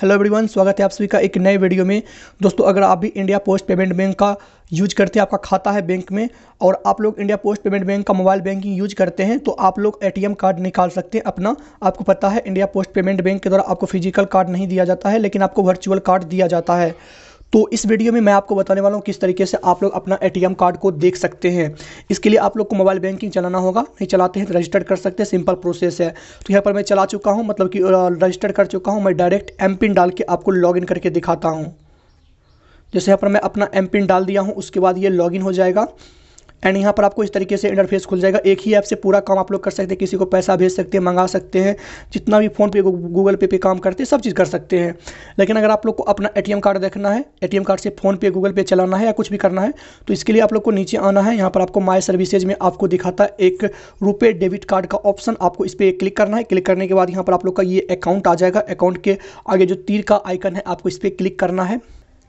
hello everyone स्वागत है आप सभी का एक नए वीडियो में दोस्तों अगर आप भी इंडिया पोस्ट पेमेंट बैंक का यूज करते हैं आपका खाता है बैंक में और आप लोग इंडिया पोस्ट पेमेंट बैंक का मोबाइल बैंकिंग यूज करते हैं तो आप लोग एटीएम कार्ड निकाल सकते हैं अपना आपको पता है इंडिया पोस्ट पेमेंट बैंक के द्वारा आपको फिजिकल कार्ड नहीं दिया जाता है लेकिन आपको वर्चुअल कार्ड दिया जाता है तो इस वीडियो में मैं आपको बताने वाला हूँ किस तरीके से आप लोग अपना एटीएम कार्ड को देख सकते हैं इसके लिए आप लोग को मोबाइल बैंकिंग चलाना होगा नहीं चलाते हैं तो रजिस्टर कर सकते हैं सिंपल प्रोसेस है तो यहाँ पर मैं चला चुका हूँ मतलब कि रजिस्टर कर चुका हूँ मैं डायरेक्ट एम पिन डाल के आपको लॉग करके दिखाता हूँ जैसे यहाँ पर मैं अपना एम पिन डाल दिया हूँ उसके बाद ये लॉगिन हो जाएगा एंड यहाँ पर आपको इस तरीके से इंटरफेस खुल जाएगा एक ही ऐप से पूरा काम आप लोग कर सकते हैं किसी को पैसा भेज सकते हैं मंगा सकते हैं जितना भी फ़ोन पे गूगल पे पे काम करते हैं सब चीज़ कर सकते हैं लेकिन अगर आप लोग को अपना ए कार्ड देखना है ए कार्ड से फ़ोन पे गूगल पे चलाना है या कुछ भी करना है तो इसके लिए आप लोग को नीचे आना है यहाँ पर आपको माई सर्विसेज में आपको दिखाता है एक रुपये डेबिट कार्ड का ऑप्शन आपको इस पर क्लिक करना है क्लिक करने के बाद यहाँ पर आप लोग का ये अकाउंट आ जाएगा अकाउंट के आगे जो तीर का आइकन है आपको इस पर क्लिक करना है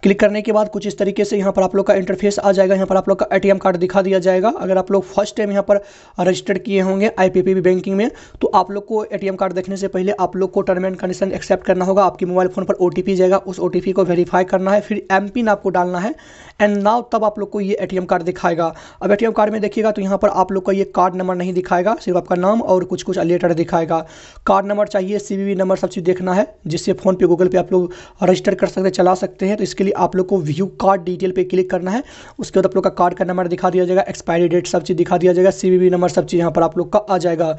क्लिक करने के बाद कुछ इस तरीके से यहाँ पर आप लोग का इंटरफेस आ जाएगा यहाँ पर आप लोग का एटीएम कार्ड दिखा दिया जाएगा अगर आप लोग फर्स्ट टाइम यहाँ पर रजिस्टर्ड किए होंगे आईपीपीबी बैंकिंग में तो आप लोग को एटीएम कार्ड देखने से पहले आप लोग को टर्म एंड कंडीशन एक्सेप्ट करना होगा आपके मोबाइल फ़ोन पर ओ जाएगा उस ओ को वेरीफाई करना है फिर एम पिन आपको डालना है एंड नाव तब आप लोग को ये ए कार्ड दिखाएगा अब ए कार्ड में देखिएगा तो यहाँ पर आप लोग का ये कार्ड नंबर नहीं दिखाएगा सिर्फ आपका नाम और कुछ कुछ लेटर दिखाएगा कार्ड नंबर चाहिए सी नंबर सब चीज़ देखना है जिससे फ़ोन पे गूगल पे आप लोग रजिस्टर कर सकते चला सकते हैं तो इसके लिए लिए आप लोग को व्यू कार्ड डिटेल पे क्लिक करना है उसके बाद आप लोग का कार्ड का नंबर दिखा दिया जाएगा एक्सपायरी डेट सब चीज़ दिखा दिया जाएगा सी नंबर सब चीज़ यहाँ पर आप लोग का आ जाएगा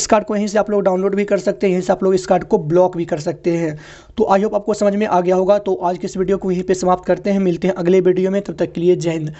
इस कार्ड को यहीं से आप लोग डाउनलोड भी कर सकते हैं यहीं से आप लोग इस कार्ड को ब्लॉक भी कर सकते हैं तो आई होप आपको समझ में आ गया होगा तो आज के इस वीडियो को यहीं पर समाप्त करते हैं मिलते हैं अगले वीडियो में तब तक के लिए जय हिंद